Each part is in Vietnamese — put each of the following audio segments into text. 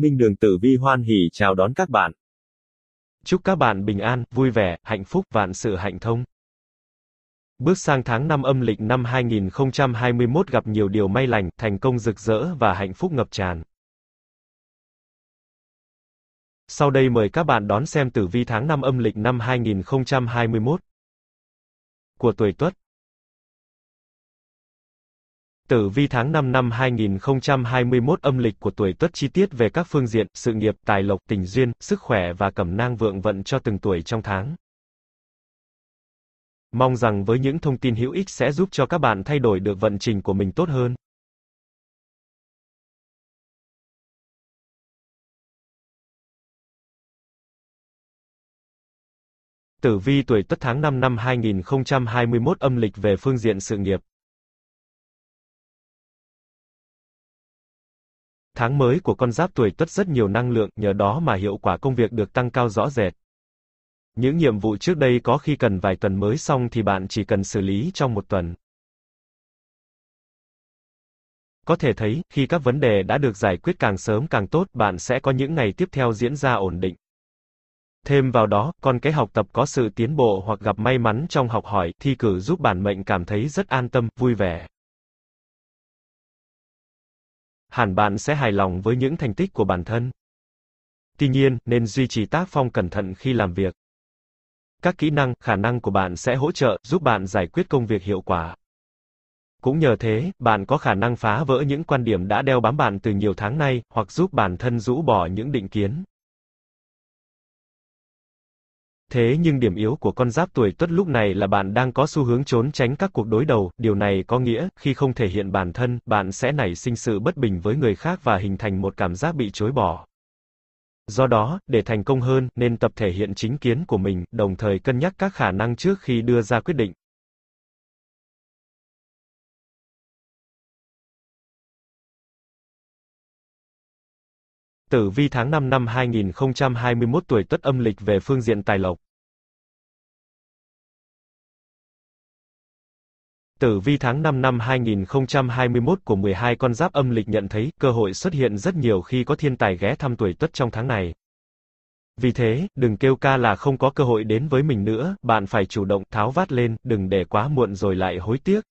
Minh Đường Tử Vi hoan hỉ chào đón các bạn. Chúc các bạn bình an, vui vẻ, hạnh phúc, vạn sự hạnh thông. Bước sang tháng 5 âm lịch năm 2021 gặp nhiều điều may lành, thành công rực rỡ và hạnh phúc ngập tràn. Sau đây mời các bạn đón xem tử vi tháng 5 âm lịch năm 2021 của tuổi Tuất. Tử vi tháng 5 năm 2021 âm lịch của tuổi Tuất chi tiết về các phương diện sự nghiệp, tài lộc, tình duyên, sức khỏe và cẩm nang vượng vận cho từng tuổi trong tháng. Mong rằng với những thông tin hữu ích sẽ giúp cho các bạn thay đổi được vận trình của mình tốt hơn. Tử vi tuổi Tuất tháng 5 năm 2021 âm lịch về phương diện sự nghiệp. Tháng mới của con giáp tuổi tuất rất nhiều năng lượng, nhờ đó mà hiệu quả công việc được tăng cao rõ rệt. Những nhiệm vụ trước đây có khi cần vài tuần mới xong thì bạn chỉ cần xử lý trong một tuần. Có thể thấy, khi các vấn đề đã được giải quyết càng sớm càng tốt, bạn sẽ có những ngày tiếp theo diễn ra ổn định. Thêm vào đó, còn cái học tập có sự tiến bộ hoặc gặp may mắn trong học hỏi, thi cử giúp bản mệnh cảm thấy rất an tâm, vui vẻ hẳn bạn sẽ hài lòng với những thành tích của bản thân. Tuy nhiên, nên duy trì tác phong cẩn thận khi làm việc. Các kỹ năng, khả năng của bạn sẽ hỗ trợ, giúp bạn giải quyết công việc hiệu quả. Cũng nhờ thế, bạn có khả năng phá vỡ những quan điểm đã đeo bám bạn từ nhiều tháng nay, hoặc giúp bản thân rũ bỏ những định kiến. Thế nhưng điểm yếu của con giáp tuổi tuất lúc này là bạn đang có xu hướng trốn tránh các cuộc đối đầu, điều này có nghĩa, khi không thể hiện bản thân, bạn sẽ nảy sinh sự bất bình với người khác và hình thành một cảm giác bị chối bỏ. Do đó, để thành công hơn, nên tập thể hiện chính kiến của mình, đồng thời cân nhắc các khả năng trước khi đưa ra quyết định. Tử vi tháng 5 năm 2021 tuổi Tuất âm lịch về phương diện tài lộc. Tử vi tháng 5 năm 2021 của 12 con giáp âm lịch nhận thấy cơ hội xuất hiện rất nhiều khi có thiên tài ghé thăm tuổi Tuất trong tháng này. Vì thế, đừng kêu ca là không có cơ hội đến với mình nữa, bạn phải chủ động tháo vát lên, đừng để quá muộn rồi lại hối tiếc.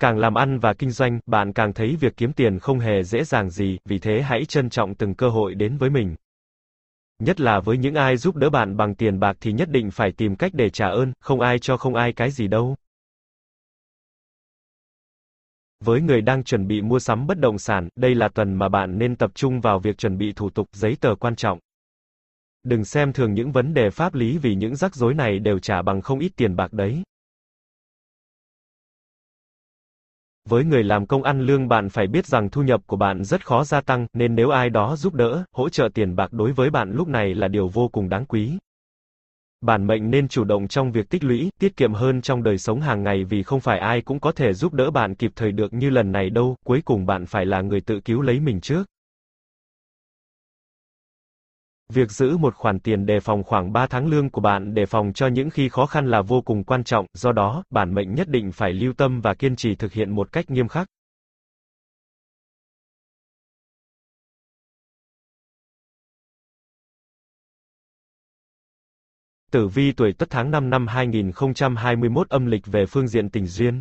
Càng làm ăn và kinh doanh, bạn càng thấy việc kiếm tiền không hề dễ dàng gì, vì thế hãy trân trọng từng cơ hội đến với mình. Nhất là với những ai giúp đỡ bạn bằng tiền bạc thì nhất định phải tìm cách để trả ơn, không ai cho không ai cái gì đâu. Với người đang chuẩn bị mua sắm bất động sản, đây là tuần mà bạn nên tập trung vào việc chuẩn bị thủ tục giấy tờ quan trọng. Đừng xem thường những vấn đề pháp lý vì những rắc rối này đều trả bằng không ít tiền bạc đấy. Với người làm công ăn lương bạn phải biết rằng thu nhập của bạn rất khó gia tăng, nên nếu ai đó giúp đỡ, hỗ trợ tiền bạc đối với bạn lúc này là điều vô cùng đáng quý. Bản mệnh nên chủ động trong việc tích lũy, tiết kiệm hơn trong đời sống hàng ngày vì không phải ai cũng có thể giúp đỡ bạn kịp thời được như lần này đâu, cuối cùng bạn phải là người tự cứu lấy mình trước. Việc giữ một khoản tiền đề phòng khoảng 3 tháng lương của bạn để phòng cho những khi khó khăn là vô cùng quan trọng, do đó, bản mệnh nhất định phải lưu tâm và kiên trì thực hiện một cách nghiêm khắc. Tử vi tuổi Tất tháng 5 năm 2021 âm lịch về phương diện tình duyên.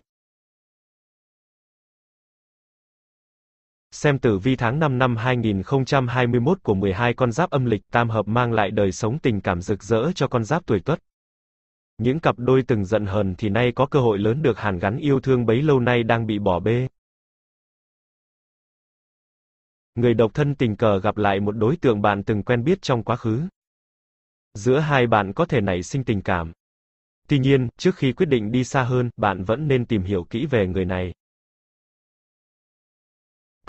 Xem tử vi tháng 5 năm 2021 của 12 con giáp âm lịch tam hợp mang lại đời sống tình cảm rực rỡ cho con giáp tuổi tuất. Những cặp đôi từng giận hờn thì nay có cơ hội lớn được hàn gắn yêu thương bấy lâu nay đang bị bỏ bê. Người độc thân tình cờ gặp lại một đối tượng bạn từng quen biết trong quá khứ. Giữa hai bạn có thể nảy sinh tình cảm. Tuy nhiên, trước khi quyết định đi xa hơn, bạn vẫn nên tìm hiểu kỹ về người này.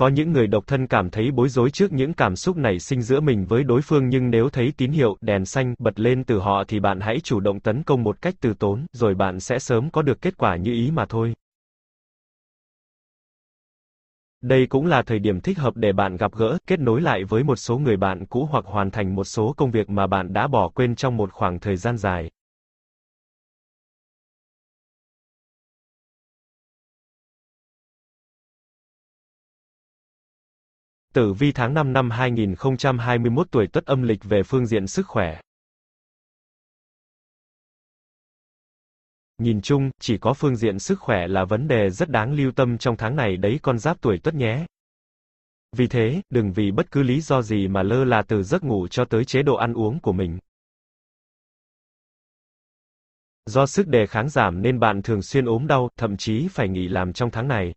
Có những người độc thân cảm thấy bối rối trước những cảm xúc nảy sinh giữa mình với đối phương nhưng nếu thấy tín hiệu đèn xanh bật lên từ họ thì bạn hãy chủ động tấn công một cách từ tốn, rồi bạn sẽ sớm có được kết quả như ý mà thôi. Đây cũng là thời điểm thích hợp để bạn gặp gỡ, kết nối lại với một số người bạn cũ hoặc hoàn thành một số công việc mà bạn đã bỏ quên trong một khoảng thời gian dài. Tử vi tháng 5 năm 2021 tuổi Tuất âm lịch về phương diện sức khỏe. Nhìn chung, chỉ có phương diện sức khỏe là vấn đề rất đáng lưu tâm trong tháng này đấy con giáp tuổi Tuất nhé. Vì thế, đừng vì bất cứ lý do gì mà lơ là từ giấc ngủ cho tới chế độ ăn uống của mình. Do sức đề kháng giảm nên bạn thường xuyên ốm đau, thậm chí phải nghỉ làm trong tháng này.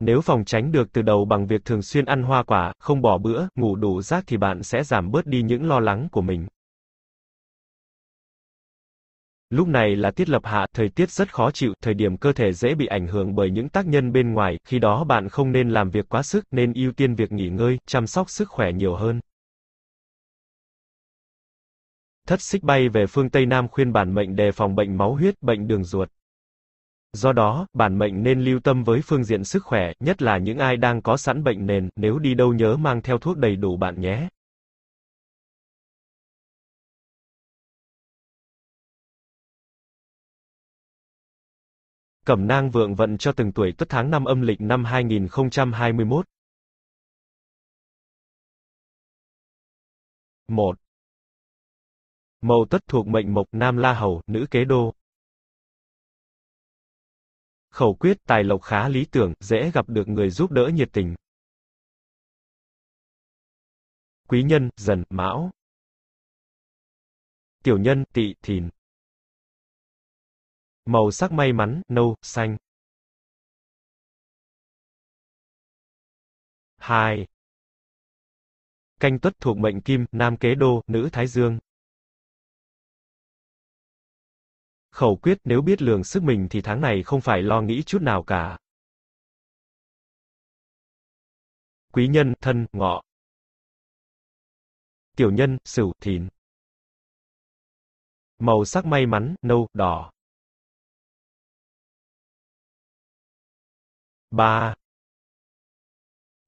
Nếu phòng tránh được từ đầu bằng việc thường xuyên ăn hoa quả, không bỏ bữa, ngủ đủ giấc thì bạn sẽ giảm bớt đi những lo lắng của mình. Lúc này là tiết lập hạ, thời tiết rất khó chịu, thời điểm cơ thể dễ bị ảnh hưởng bởi những tác nhân bên ngoài, khi đó bạn không nên làm việc quá sức, nên ưu tiên việc nghỉ ngơi, chăm sóc sức khỏe nhiều hơn. Thất xích bay về phương Tây Nam khuyên bản mệnh đề phòng bệnh máu huyết, bệnh đường ruột. Do đó, bản mệnh nên lưu tâm với phương diện sức khỏe, nhất là những ai đang có sẵn bệnh nền, nếu đi đâu nhớ mang theo thuốc đầy đủ bạn nhé. Cẩm nang vượng vận cho từng tuổi tuất tháng năm âm lịch năm 2021. 1. Mậu tuất thuộc mệnh Mộc Nam La Hầu, nữ Kế Đô. Khẩu quyết tài lộc khá lý tưởng, dễ gặp được người giúp đỡ nhiệt tình. Quý nhân, dần, mão. Tiểu nhân, tỵ, thìn. Màu sắc may mắn, nâu, xanh. 2. Canh tuất thuộc mệnh kim, nam kế đô, nữ thái dương. Khẩu quyết nếu biết lường sức mình thì tháng này không phải lo nghĩ chút nào cả. Quý nhân, thân, ngọ. Tiểu nhân, sửu, thìn. Màu sắc may mắn, nâu, đỏ. 3.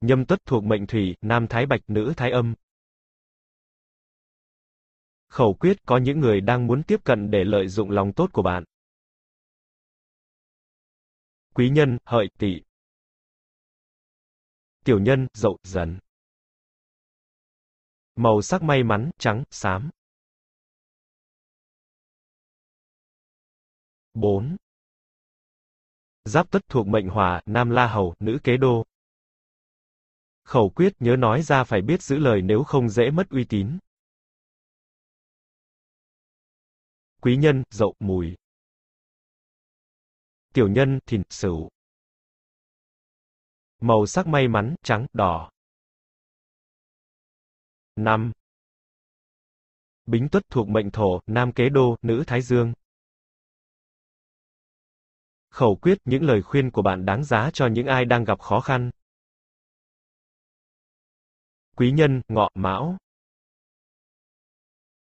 Nhâm tuất thuộc mệnh thủy, nam thái bạch, nữ thái âm, Khẩu quyết có những người đang muốn tiếp cận để lợi dụng lòng tốt của bạn. Quý nhân, hợi, tỵ. Tiểu nhân, dậu, dần. Màu sắc may mắn, trắng, xám. 4. Giáp tất thuộc mệnh hỏa, nam la hầu, nữ kế đô. Khẩu quyết nhớ nói ra phải biết giữ lời nếu không dễ mất uy tín. quý nhân, dậu, mùi. Tiểu nhân, thìn, sửu. Màu sắc may mắn, trắng, đỏ. năm, Bính tuất thuộc mệnh thổ, nam kế đô, nữ thái dương. Khẩu quyết, những lời khuyên của bạn đáng giá cho những ai đang gặp khó khăn. Quý nhân, ngọ, mão.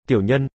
Tiểu nhân,